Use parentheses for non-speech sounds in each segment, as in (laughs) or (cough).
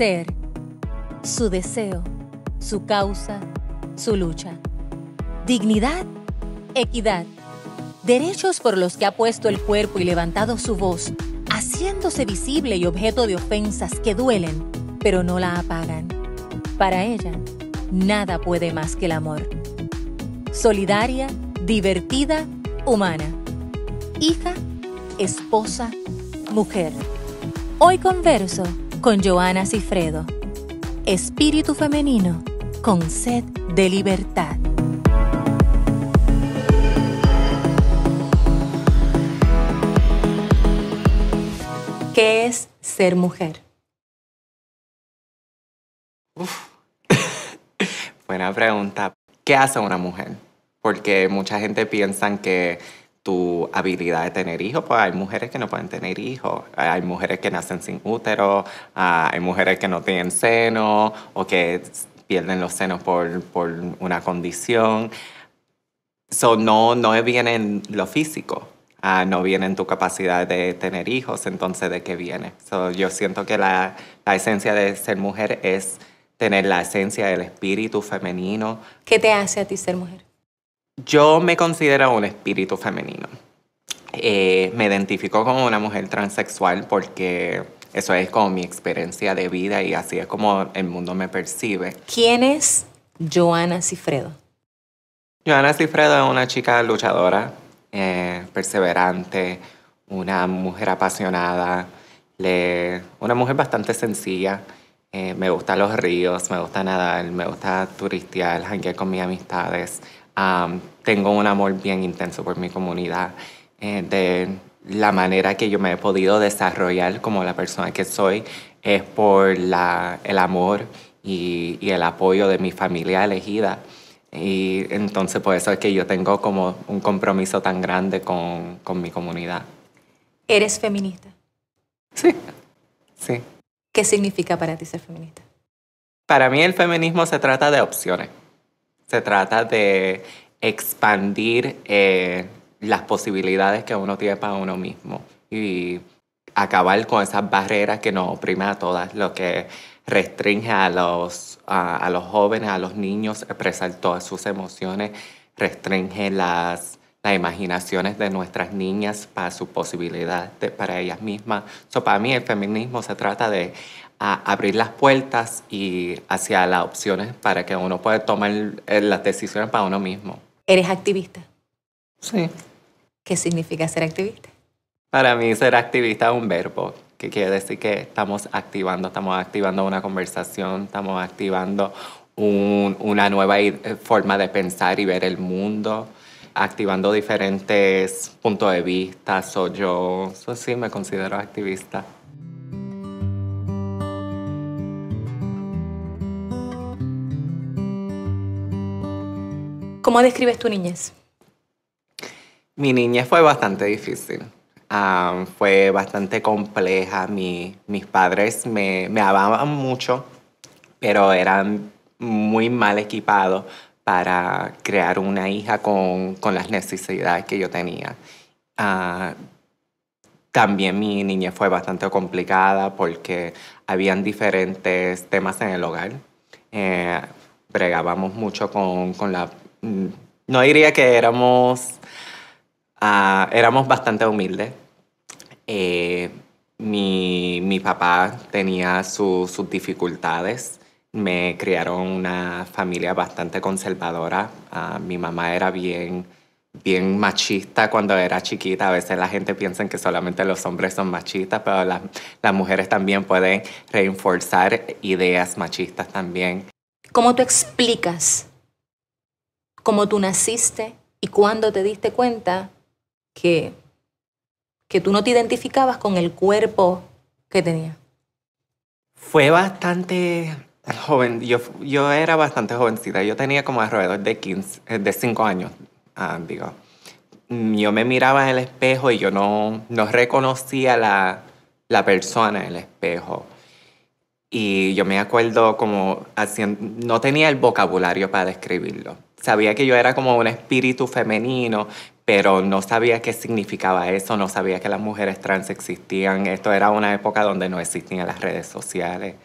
ser, su deseo, su causa, su lucha. Dignidad, equidad, derechos por los que ha puesto el cuerpo y levantado su voz, haciéndose visible y objeto de ofensas que duelen, pero no la apagan. Para ella, nada puede más que el amor. Solidaria, divertida, humana. Hija, esposa, mujer. Hoy converso con Joana Cifredo. Espíritu femenino con sed de libertad. ¿Qué es ser mujer? (laughs) Buena pregunta. ¿Qué hace una mujer? Porque mucha gente piensa que tu habilidad de tener hijos, pues hay mujeres que no pueden tener hijos, hay mujeres que nacen sin útero, ah, hay mujeres que no tienen seno o que pierden los senos por, una condición. So, no, no viene en lo físico, ah, no viene en tu capacidad de tener hijos, entonces ¿de qué viene? yo siento que la, la esencia de ser mujer es tener la esencia del espíritu femenino. ¿Qué te hace a ti ser mujer? Yo me considero un espíritu femenino. Eh, me identifico como una mujer transexual porque eso es como mi experiencia de vida y así es como el mundo me percibe. ¿Quién es Joana Cifredo? Joana Cifredo es una chica luchadora, eh, perseverante, una mujer apasionada, una mujer bastante sencilla. Eh, me gusta los ríos, me gusta nadar, me gusta turistear, janguear con mis amistades tengo un amor bien intenso por mi comunidad, eh, de la manera que yo me he podido desarrollar como la persona que soy es por la, el amor y, y el apoyo de mi familia elegida. Y entonces por eso es que yo tengo como un compromiso tan grande con, con mi comunidad. ¿Eres feminista? Sí, sí. ¿Qué significa para ti ser feminista? Para mí el feminismo se trata de opciones se trata de expandir eh, las posibilidades que uno tiene para uno mismo y acabar con esas barreras que nos oprimen a todas, lo que restringe a los, a, los jóvenes, a los niños, expresar todas sus emociones, restringe las las imaginaciones de nuestras niñas para su posibilidad para ellas mismas. So, para mí el feminismo se trata de a abrir las puertas y hacia las opciones para que uno pueda tomar eh, las decisiones para uno mismo. ¿Eres activista? Sí. ¿Qué significa ser activista? Para mí ser activista es un verbo que quiere decir que estamos activando, estamos activando una conversación, estamos activando una nueva eh, forma de pensar y ver el mundo, activando diferentes puntos de vista. Soy yo, sí, me considero activista. ¿Cómo describes tu niñez? Mi niñez fue bastante difícil. fue bastante compleja. mis padres me, amaban mucho, pero eran muy mal equipados para crear una hija con, las necesidades que yo tenía. Ah, también mi niñez fue bastante complicada porque habían diferentes temas en el hogar. Eh, bregábamos mucho con la no diría que éramos, ah, éramos bastante humildes. Eh, mi, papá tenía sus dificultades. Me criaron una familia bastante conservadora. Ah, mi mamá era bien, bien machista cuando era chiquita. A veces la gente piensa que solamente los hombres son machistas, pero las, las mujeres también pueden reforzar ideas machistas también. ¿Cómo tú explicas cómo tú naciste y cuándo te diste cuenta que, que tú no te identificabas con el cuerpo que tenía. Fue bastante joven, yo, era bastante jovencita, yo tenía como alrededor de 15, eh, de 5 años, ah, digo. Yo me miraba en el espejo y yo no, no reconocía la, la persona en el espejo. Y yo me acuerdo como no tenía el vocabulario para describirlo. Sabía que yo era como un espíritu femenino, pero no sabía qué significaba eso, no sabía que las mujeres trans existían. Esto era una época donde no existían las redes sociales,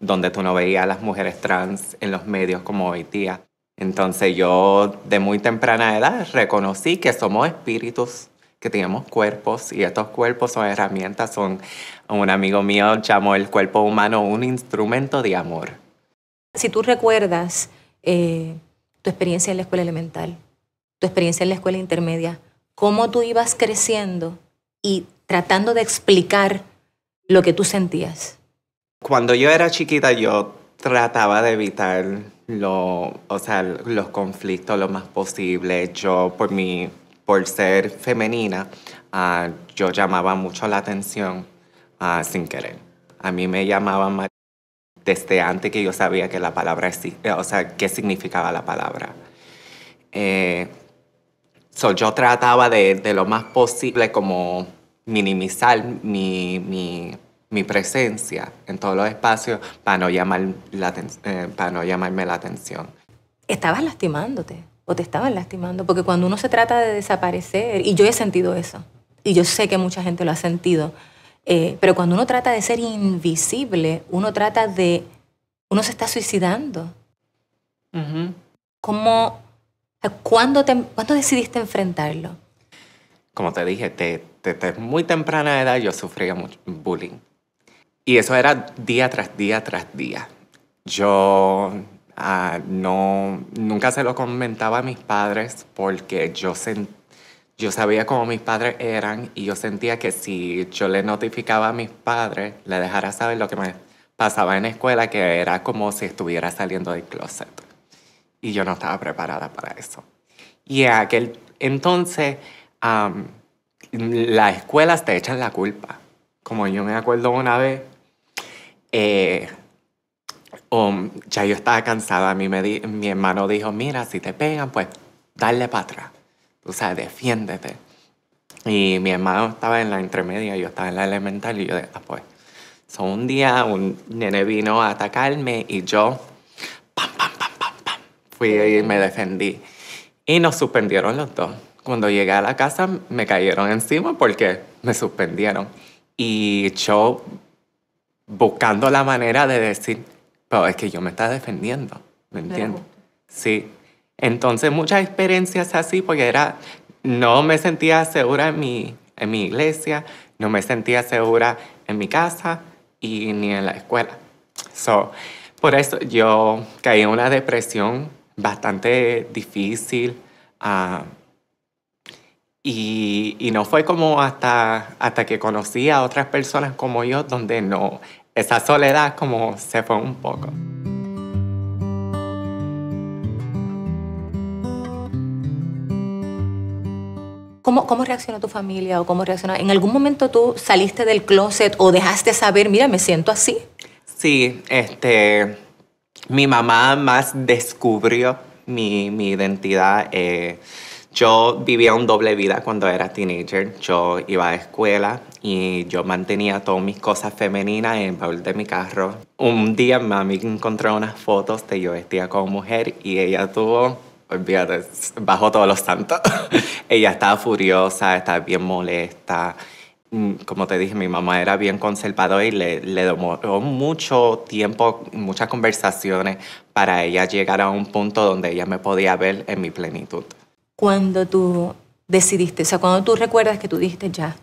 donde tú no veías a las mujeres trans en los medios como hoy día. Entonces yo de muy temprana edad reconocí que somos espíritus, que tenemos cuerpos y estos cuerpos son herramientas, son, un amigo mío llamó el cuerpo humano un instrumento de amor. Si tú recuerdas, eh, tu experiencia en la escuela elemental, tu experiencia en la escuela intermedia, cómo tú ibas creciendo y tratando de explicar lo que tú sentías. Cuando yo era chiquita yo trataba de evitar lo, o sea, los conflictos lo más posible. Yo por mi, por ser femenina, ah, yo llamaba mucho la atención ah, sin querer. A mí me llamaban desde antes que yo sabía que la palabra, eh, o sea, qué significaba la palabra. Eh, yo trataba de, lo más posible como minimizar mi, presencia en todos los espacios para no, llamar la, eh, para no llamarme la atención. Estabas lastimándote o te estaban lastimando, porque cuando uno se trata de desaparecer, y yo he sentido eso, y yo sé que mucha gente lo ha sentido, eh, pero cuando uno trata de ser invisible, uno trata de... Uno se está suicidando. ¿Cómo, ¿cuándo, te, ¿Cuándo decidiste enfrentarlo? Como te dije, desde muy temprana edad yo sufría mucho bullying. Y eso era día tras día tras día. Yo ah, no, nunca se lo comentaba a mis padres porque yo sentía yo sabía cómo mis padres eran y yo sentía que si yo le notificaba a mis padres, le dejara saber lo que me pasaba en escuela, que era como si estuviera saliendo del closet. Y yo no estaba preparada para eso. Y aquel entonces, las escuelas te echan la culpa. Como yo me acuerdo una vez, eh, um, ya yo estaba cansada. A mí mi hermano dijo, mira, si te pegan, pues dale para atrás o sea, defiéndete. Y mi hermano estaba en la intermedia, yo estaba en la elemental y yo ah, pues. un día un nene vino a atacarme y yo, pam, pam, pam, pam, pam, fui y me defendí. Y nos suspendieron los dos. Cuando llegué a la casa me cayeron encima porque me suspendieron. Y yo buscando la manera de decir, pero es que yo me estaba defendiendo, ¿me entiendes? Sí, entonces muchas experiencias así, porque era, no me sentía segura en mi, iglesia, no me sentía segura en mi casa y ni en la escuela. So, por eso yo caí en una depresión bastante difícil. Ah, y, y, no fue como hasta, hasta que conocí a otras personas como yo, donde no, esa soledad como se fue un poco. ¿Cómo, ¿Cómo reaccionó tu familia o cómo reaccionó? ¿En algún momento tú saliste del closet o dejaste saber, mira, me siento así? Sí, este, mi mamá más descubrió mi, mi identidad. Eh, yo vivía un doble vida cuando era teenager. Yo iba a escuela y yo mantenía todas mis cosas femeninas en el baúl de mi carro. Un día mami encontró unas fotos de yo vestida como mujer y ella tuvo bajo bajo todos los santos. (laughs) ella estaba furiosa, estaba bien molesta. Mm, como te dije, mi mamá era bien conservadora y le, le demoró mucho tiempo, muchas conversaciones para ella llegar a un punto donde ella me podía ver en mi plenitud. Cuando tú decidiste, o sea, cuando tú recuerdas que tú dijiste ya,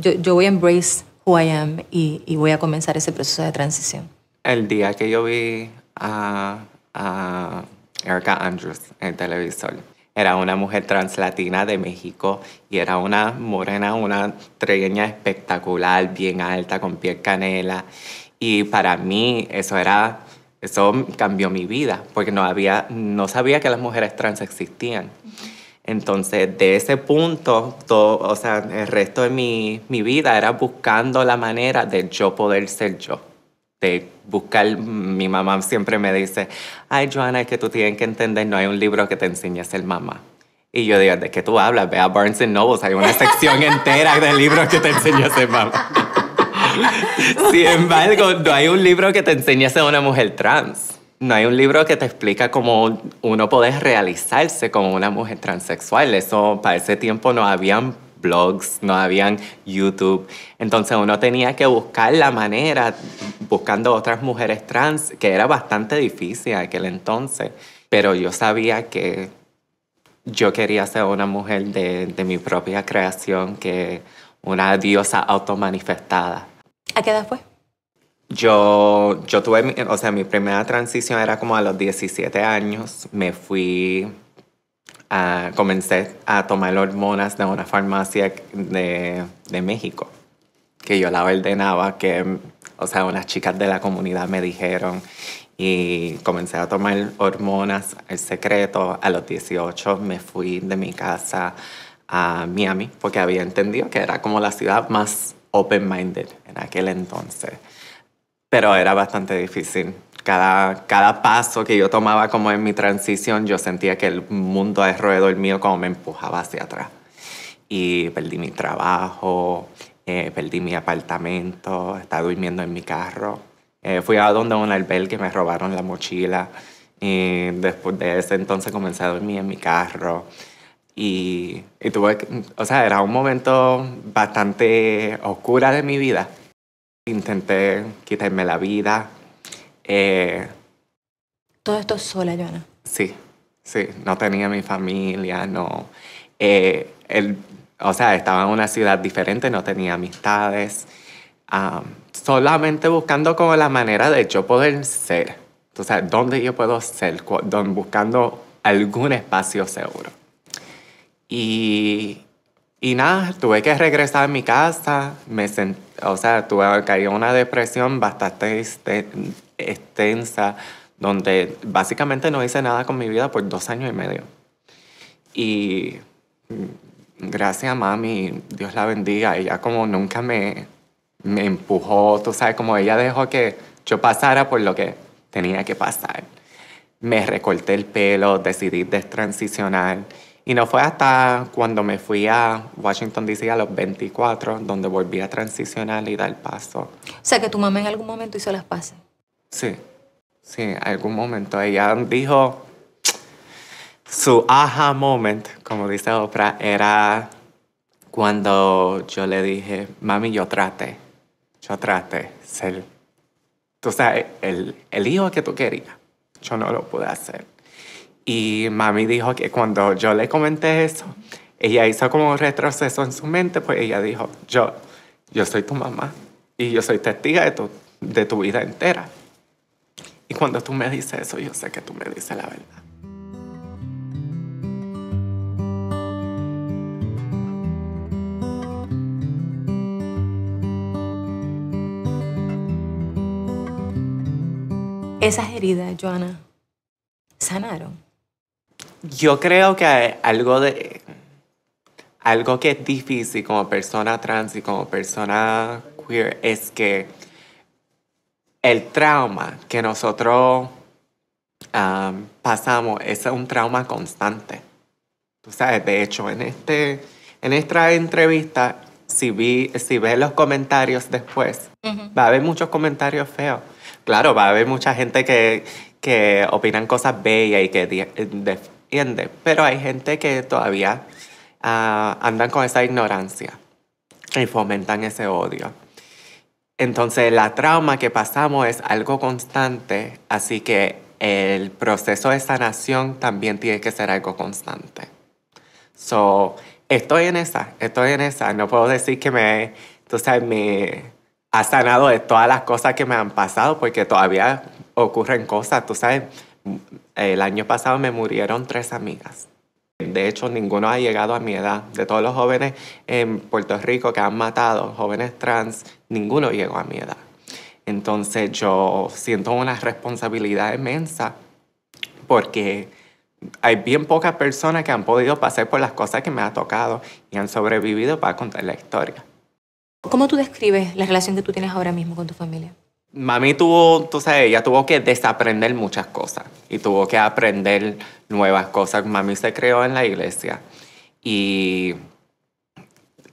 yo, yo, voy a embrace who I am y, voy a comenzar ese proceso de transición. El día que yo vi a Erica Andrews, en televisor. Era una mujer translatina de México y era una morena, una tregueña espectacular, bien alta, con piel canela. Y para mí eso era, eso cambió mi vida, porque no, había, no sabía que las mujeres trans existían. Entonces, de ese punto, todo, o sea, el resto de mi, mi vida era buscando la manera de yo poder ser yo de buscar, mi mamá siempre me dice, ay Joana, es que tú tienes que entender, no hay un libro que te enseñe a ser mamá. Y yo digo, ¿de qué tú hablas? Ve a Barnes Noble, hay una sección entera de libros que te enseña a ser mamá. (laughs) Sin embargo, no hay un libro que te enseñe a ser una mujer trans. No hay un libro que te explica cómo uno puede realizarse como una mujer transexual. Eso para ese tiempo no habían blogs, no habían YouTube. Entonces uno tenía que buscar la manera, buscando otras mujeres trans, que era bastante difícil aquel entonces. Pero yo sabía que yo quería ser una mujer de, mi propia creación, que una diosa automanifestada. ¿A qué edad fue? Yo, yo tuve, o sea, mi primera transición era como a los 17 años. Me fui comencé a tomar hormonas de una farmacia de, de México, que yo la ordenaba, que, o sea, unas chicas de la comunidad me dijeron, y comencé a tomar hormonas, el secreto, a los 18 me fui de mi casa a Miami, porque había entendido que era como la ciudad más open-minded en aquel entonces. Pero era bastante difícil cada, paso que yo tomaba como en mi transición, yo sentía que el mundo alrededor mío como me empujaba hacia atrás. Y perdí mi trabajo, eh, perdí mi apartamento, estaba durmiendo en mi carro. Eh, fui a donde un albergue, me robaron la mochila. Y después de ese entonces comencé a dormir en mi carro. Y, y tuve, o sea, era un momento bastante oscura de mi vida. Intenté quitarme la vida, eh, Todo esto sola, Joana. Sí, sí, no tenía mi familia, no. Eh, el, o sea, estaba en una ciudad diferente, no tenía amistades, solamente buscando como la manera de yo poder ser. O sea, ¿dónde yo puedo ser? Buscando algún espacio seguro. Y, y nada, tuve que regresar a mi casa, me sent, o sea, tuve caí una depresión bastante este, extensa, donde básicamente no hice nada con mi vida por dos años y medio. Y gracias a mami, Dios la bendiga, ella como nunca me, empujó, tú sabes, como ella dejó que yo pasara por lo que tenía que pasar. Me recorté el pelo, decidí destransicionar. Y no fue hasta cuando me fui a Washington DC a los 24, donde volví a transicionar y dar paso. O sea, que tu mamá en algún momento hizo las paces. Sí, sí, en algún momento ella dijo, su aha moment, como dice Oprah, era cuando yo le dije, mami, yo trate, yo trate ser, tú sabes, el, el hijo que tú querías. Yo no lo pude hacer. Y mami dijo que cuando yo le comenté eso, ella hizo como un retroceso en su mente, pues ella dijo, yo, yo soy tu mamá y yo soy testiga de tu, de tu vida entera. Y cuando tú me dices eso, yo sé que tú me dices la verdad. Esas heridas, Joana, sanaron. Yo creo que algo de algo que es difícil como persona trans y como persona queer es que el trauma que nosotros ah, pasamos es un trauma constante. Tú sabes, de hecho, en, este, en esta entrevista, si, vi, si ves los comentarios después, va a haber muchos comentarios feos. Claro, va a haber mucha gente que, que opinan cosas bellas y que eh, defiende, pero hay gente que todavía ah, andan con esa ignorancia y fomentan ese odio. Entonces la trauma que pasamos es algo constante, así que el proceso de sanación también tiene que ser algo constante. So, estoy en esa, estoy en esa. No puedo decir que me, me ha sanado de todas las cosas que me han pasado, porque todavía ocurren cosas, tú sabes. El año pasado me murieron tres amigas de hecho ninguno ha llegado a mi edad. De todos los jóvenes en Puerto Rico que han matado, jóvenes trans, ninguno llegó a mi edad. Entonces yo siento una responsabilidad inmensa porque hay bien pocas personas que han podido pasar por las cosas que me ha tocado y han sobrevivido para contar la historia. ¿Cómo tú describes la relación que tú tienes ahora mismo con tu familia? mami tuvo, tú sabes, ella tuvo que desaprender muchas cosas y tuvo que aprender nuevas cosas. Mami se creó en la iglesia y,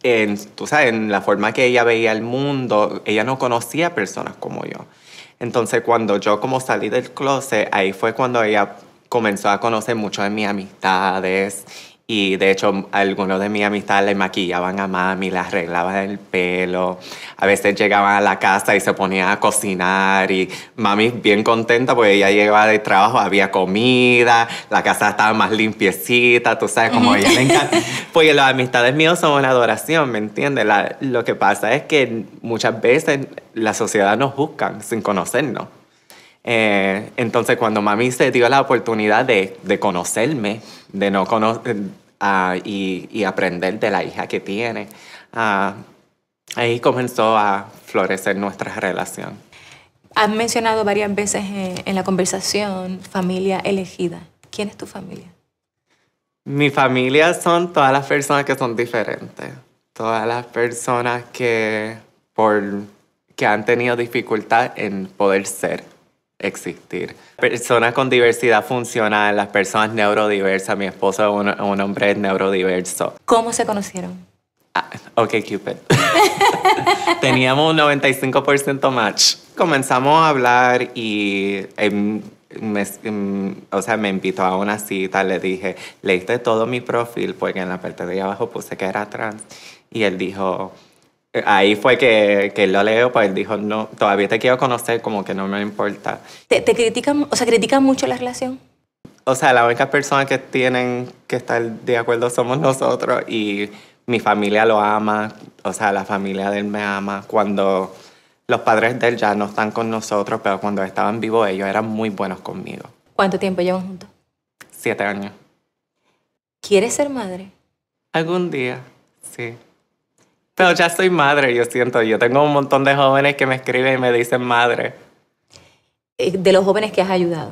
en, tú sabes, en la forma que ella veía el mundo, ella no conocía personas como yo. Entonces, cuando yo como salí del closet, ahí fue cuando ella comenzó a conocer mucho de mis amistades y de hecho, algunos de mis amistades le maquillaban a mami, le arreglaban el pelo. A veces llegaban a la casa y se ponían a cocinar. Y mami bien contenta porque ella llegaba del trabajo, había comida, la casa estaba más limpiecita, tú sabes, como a ella le encanta. (laughs) Porque las amistades mías son una adoración, ¿me entiendes? lo que pasa es que muchas veces la sociedad nos busca sin conocernos. Eh, entonces, cuando mami se dio la oportunidad de, conocerme, de no ah, y, aprender de la hija que tiene, ah, ahí comenzó a florecer nuestra relación. Has mencionado varias veces eh, en, la conversación familia elegida. ¿Quién es tu familia? Mi familia son todas las personas que son diferentes, todas las personas que, que han tenido dificultad en poder ser existir. Personas con diversidad funcional, las personas neurodiversas, mi esposo es un, hombre neurodiverso. ¿Cómo se conocieron? Ah, ok, Cupid. (laughs) Teníamos un 95% match. Comenzamos a hablar y em, me, em, o sea, me invitó a una cita, le dije, leíste todo mi perfil porque en la parte de abajo puse que era trans y él dijo, Ahí fue que, que lo leo, pues él dijo, no, todavía te quiero conocer, como que no me importa. ¿Te, te critican, o sea, critican mucho la relación? O sea, la única persona que tienen que estar de acuerdo somos nosotros y mi familia lo ama, o sea, la familia de él me ama. Cuando los padres de él ya no están con nosotros, pero cuando estaban vivos ellos eran muy buenos conmigo. ¿Cuánto tiempo llevan juntos? Siete años. ¿Quieres ser madre? Algún día, sí. No, ya soy madre, yo siento. Yo tengo un montón de jóvenes que me escriben y me dicen madre. Eh, de los jóvenes que has ayudado.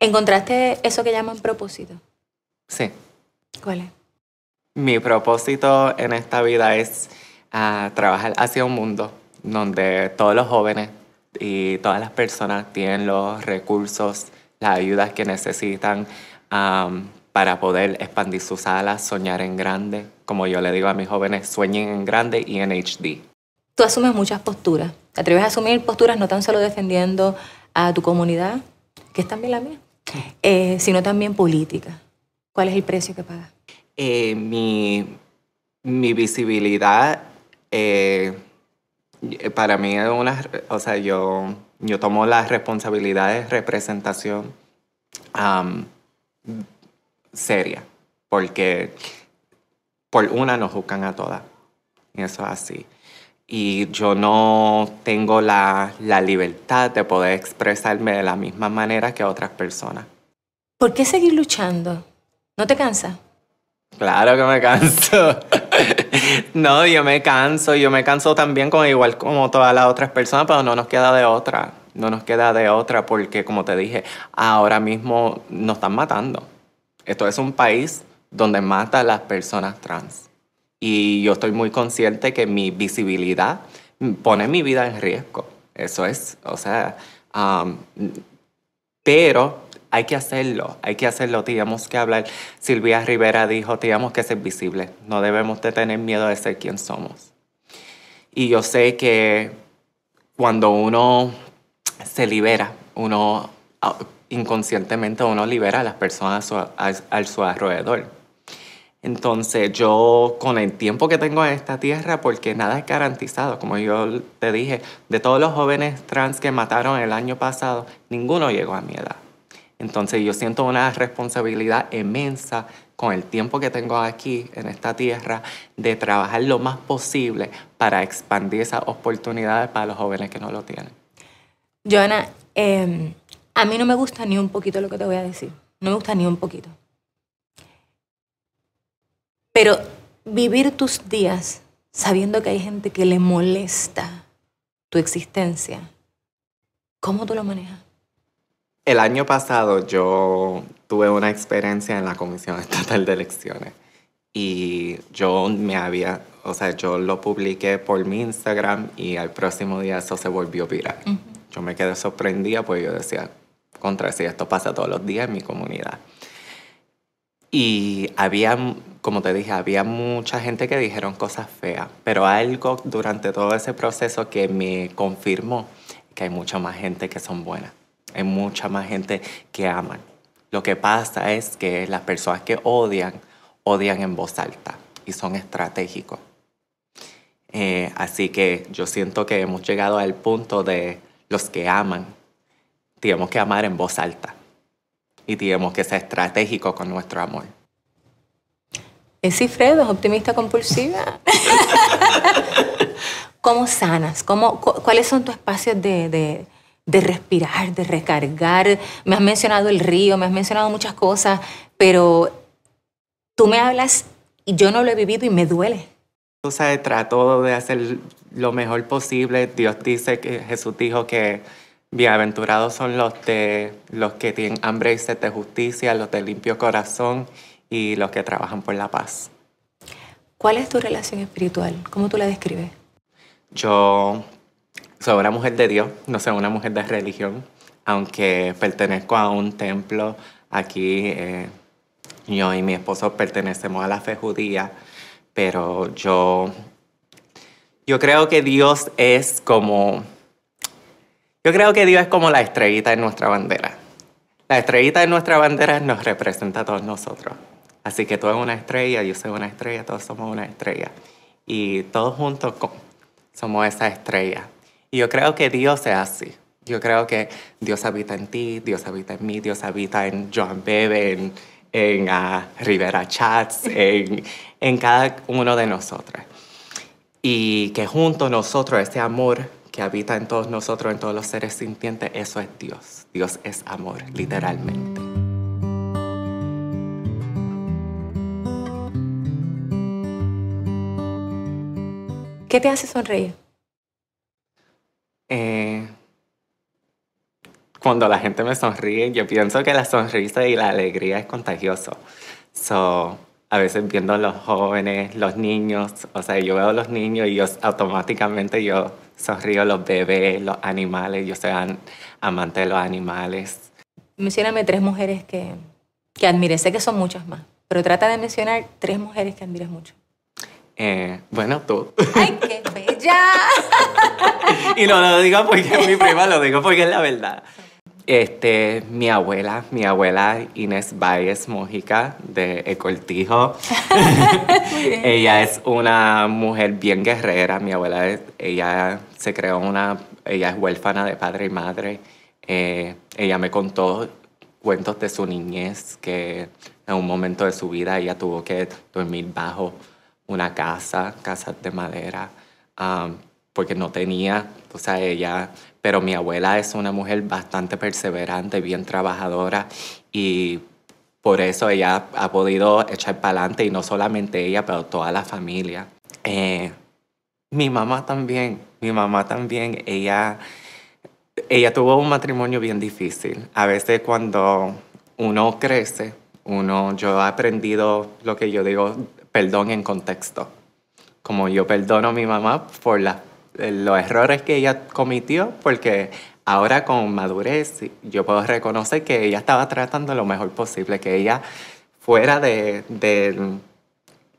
¿Encontraste eso que llaman propósito? Sí. ¿Cuál es? Mi propósito en esta vida es ah, trabajar hacia un mundo donde todos los jóvenes y todas las personas tienen los recursos, las ayudas que necesitan para poder expandir sus alas, soñar en grande. Como yo le digo a mis jóvenes, sueñen en grande y en HD. Tú asumes muchas posturas. Te atreves a asumir posturas no tan solo defendiendo a tu comunidad, que es también la mía, eh, sino también política. ¿Cuál es el precio que pagas? Eh, mi, visibilidad eh, para mí es una... O sea, yo yo tomo las responsabilidades de representación seria, porque por una nos juzgan a todas. Y eso es así. Y yo no tengo la, la libertad de poder expresarme de la misma manera que otras personas. ¿Por qué seguir luchando? ¿No te cansa? Claro que me canso. (laughs) (laughs) No, yo me canso, yo me canso también igual como todas las otras personas, pero no nos queda de otra, no nos queda de otra porque como te dije, ahora mismo nos están matando. Esto es un país donde mata a las personas trans. Y yo estoy muy consciente que mi visibilidad pone mi vida en riesgo. Eso es, o sea, pero hay que hacerlo, hay que hacerlo, tenemos que hablar. Silvia Rivera dijo, tenemos que ser visibles, no debemos de tener miedo de ser quien somos. Y yo sé que cuando uno se libera, uno ah, inconscientemente uno libera a las personas al su alrededor. Entonces yo con el tiempo que tengo en esta tierra, porque nada es garantizado, como yo te dije, de todos los jóvenes trans que mataron el año pasado, ninguno llegó a mi edad. Entonces yo siento una responsabilidad inmensa con el tiempo que tengo aquí en esta tierra de trabajar lo más posible para expandir esas oportunidades para los jóvenes que no lo tienen. Joana, em, a mí no me gusta ni un poquito lo que te voy a decir. No me gusta ni un poquito. Pero vivir tus días sabiendo que hay gente que le molesta tu existencia, ¿cómo tú lo manejas? El año pasado yo tuve una experiencia en la Comisión Estatal de Elecciones y yo me había, o sea, yo lo publiqué por mi Instagram y al próximo día eso se volvió viral. Yo me quedé sorprendida porque yo decía, contra si esto pasa todos los días en mi comunidad. Y había, como te dije, había mucha gente que dijeron cosas feas, pero algo durante todo ese proceso que me confirmó que hay mucha más gente que son buenas hay mucha más gente que aman. Lo que pasa es que las personas que odian, odian en voz alta y son estratégicos. Eh, así que yo siento que hemos llegado al punto de los que aman, tenemos que amar en voz alta y tenemos que ser estratégicos con nuestro amor. Es eh, Cifredo, es optimista compulsiva. (laughs) (laughs) ¿Cómo sanas? ¿Cómo, ¿Cuáles son tus espacios de de respirar, de recargar. Me has mencionado el río, me has mencionado muchas cosas, pero tú me hablas y yo no lo he vivido y me duele. Tú sabes, trato de hacer lo mejor posible. Dios dice que Jesús dijo que bienaventurados son los, de, los que tienen hambre y sed de justicia, los de limpio corazón y los que trabajan por la paz. ¿Cuál es tu relación espiritual? ¿Cómo tú la describes? Yo soy una mujer de Dios, no soy una mujer de religión, aunque pertenezco a un templo aquí. Eh, yo y mi esposo pertenecemos a la fe judía, pero yo, yo creo que Dios es como, yo creo que Dios es como la estrellita en nuestra bandera. La estrellita en nuestra bandera nos representa a todos nosotros. Así que tú eres una estrella, yo soy una estrella, todos somos una estrella. Y todos juntos somos esa estrella. Y yo creo que Dios es así. Yo creo que Dios habita en ti, Dios habita en mí, Dios habita en Joan Bebe, en, ah, Rivera Chats, (laughs) en, cada uno de nosotros. Y que junto a nosotros, ese amor que habita en todos nosotros, en todos los seres sintientes, eso es Dios. Dios es amor, literalmente. ¿Qué te hace sonreír? Eh, cuando la gente me sonríe, yo pienso que la sonrisa y la alegría es contagioso. So, a veces viendo a los jóvenes, los niños, o sea, yo veo a los niños y yo automáticamente yo sonrío, los bebés, los animales, yo soy amante de los animales. Mencioname tres mujeres que, que admire, sé que son muchas más, pero trata de mencionar tres mujeres que admires mucho. Eh, bueno, tú ya. (laughs) y no lo digo porque es mi prima, lo digo porque es la verdad. Este, mi abuela, mi abuela Inés Valles Mojica de El (laughs) ella es una mujer bien guerrera. Mi abuela, ella se creó una, ella es huérfana de padre y madre. Eh, ella me contó cuentos de su niñez que en un momento de su vida ella tuvo que dormir bajo una casa, casa de madera. Ah, porque no tenía, o sea, ella, pero mi abuela es una mujer bastante perseverante, bien trabajadora y por eso ella ha podido echar para adelante y no solamente ella, pero toda la familia. Eh, mi mamá también, mi mamá también, ella, ella tuvo un matrimonio bien difícil. A veces cuando uno crece, uno, yo he aprendido lo que yo digo, perdón en contexto como yo perdono a mi mamá por la, eh, los errores que ella cometió, porque ahora con madurez yo puedo reconocer que ella estaba tratando lo mejor posible, que ella fuera de,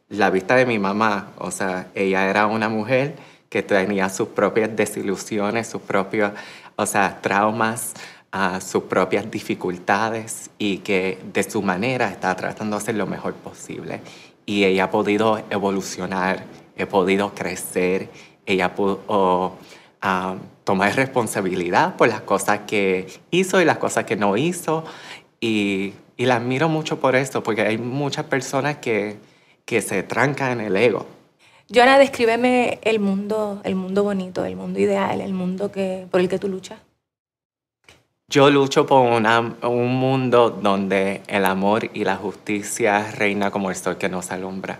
la vista de mi mamá, o sea, ella era una mujer que tenía sus propias desilusiones, sus propios, o sea, traumas, ah, sus propias dificultades y que de su manera estaba tratando de hacer lo mejor posible. Y ella ha podido evolucionar he podido crecer, ella pudo ah, tomar responsabilidad por las cosas que hizo y las cosas que no hizo. Y, la admiro mucho por esto, porque hay muchas personas que, que se trancan en el ego. Joana, descríbeme el mundo, el mundo bonito, el mundo ideal, el mundo que, por el que tú luchas. Yo lucho por un mundo donde el amor y la justicia reina como el sol que nos alumbra.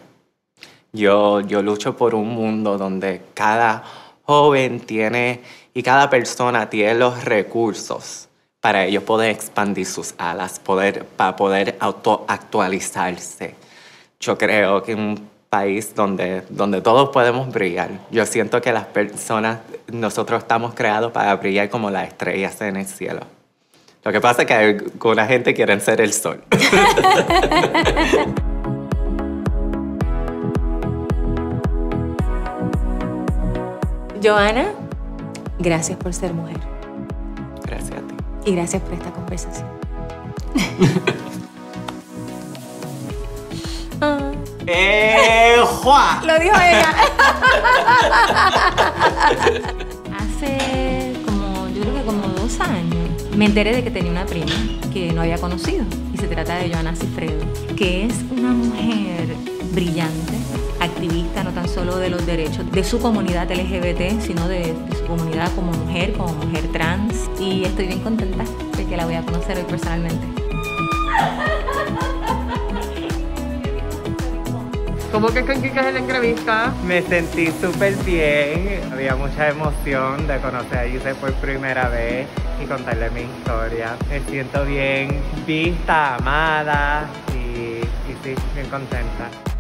Yo, yo lucho por un mundo donde cada joven tiene y cada persona tiene los recursos para ellos poder expandir sus alas, poder, para poder autoactualizarse. Yo creo que un país donde, donde todos podemos brillar. Yo siento que las personas, nosotros estamos creados para brillar como las estrellas en el cielo. Lo que pasa es que alguna gente quieren ser el sol. (laughs) Joana, gracias por ser mujer. Gracias a ti. Y gracias por esta conversación. (laughs) Ah. ¡Eh, Lo dijo ella. (laughs) Hace como, yo creo que como dos años, me enteré de que tenía una prima que no había conocido. Y se trata de Joana Cifredo, que es una mujer brillante, solo de los derechos de su comunidad LGBT, sino de, su comunidad como mujer, como mujer trans. Y estoy bien contenta de que la voy a conocer hoy personalmente. ¿Cómo que con Kika en la entrevista? Me sentí súper bien, había mucha emoción de conocer a Yuse por primera vez y contarle mi historia. Me siento bien vista, amada y, y sí, bien contenta.